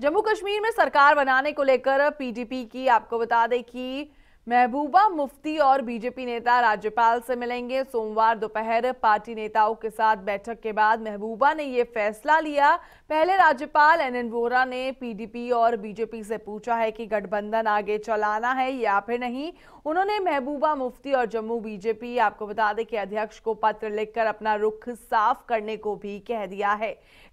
जम्मू कश्मीर में सरकार बनाने को लेकर पीडीपी की आपको बता दें कि महबूबा मुफ्ती और बीजेपी नेता राज्यपाल से मिलेंगे सोमवार दोपहर पार्टी नेताओं के साथ बैठक के बाद महबूबा ने यह फैसला लिया पहले राज्यपाल एन एन वोरा ने पीडीपी और बीजेपी से पूछा है कि गठबंधन आगे चलाना है या फिर नहीं उन्होंने महबूबा मुफ्ती और जम्मू बीजेपी आपको बता दें कि अध्यक्ष को पत्र लिखकर अपना रुख साफ करने को भी कह दिया है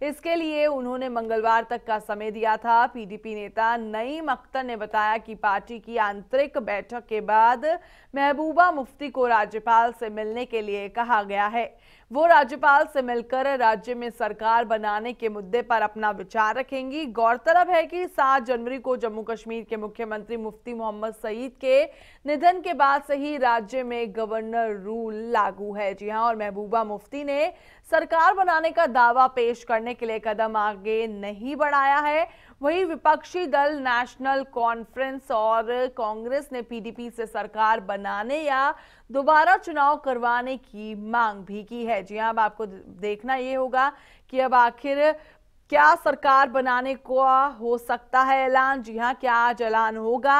इसके लिए उन्होंने मंगलवार तक का समय दिया था पीडीपी नेता नईम अख्तर ने बताया कि पार्टी की आंतरिक बैठक बैठक के बाद महबूबा मुफ्ती को राज्यपाल से मिलने के लिए कहा गया है वो राज्यपाल से मिलकर राज्य में सरकार बनाने के मुद्दे पर अपना विचार रखेंगी गौरतलब है कि 7 जनवरी को जम्मू कश्मीर के मुख्यमंत्री मुफ्ती मोहम्मद सईद के निधन के बाद से ही राज्य में गवर्नर रूल लागू है जी हाँ और महबूबा मुफ्ती ने सरकार बनाने का दावा पेश करने के लिए कदम आगे नहीं बढ़ाया है वही विपक्षी दल नेशनल कॉन्फ्रेंस और कांग्रेस ने पीडीपी से सरकार बनाने या दोबारा चुनाव करवाने की मांग भी की है है जी हाँ अब आपको देखना ये होगा कि अब आखिर क्या सरकार बनाने को हो सकता है ऐलान जी हाँ क्या आज ऐलान होगा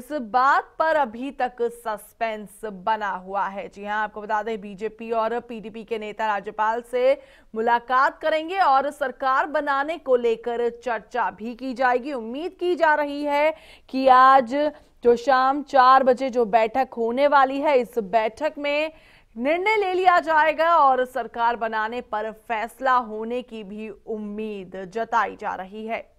इस बात पर अभी तक सस्पेंस बना हुआ है जी हाँ आपको बता दें बीजेपी और पीडीपी के नेता राज्यपाल से मुलाकात करेंगे और सरकार बनाने को लेकर चर्चा भी की जाएगी उम्मीद की जा रही है कि आज जो शाम चार बजे जो बैठक होने वाली है इस बैठक में निर्णय ले लिया जाएगा और सरकार बनाने पर फैसला होने की भी उम्मीद जताई जा रही है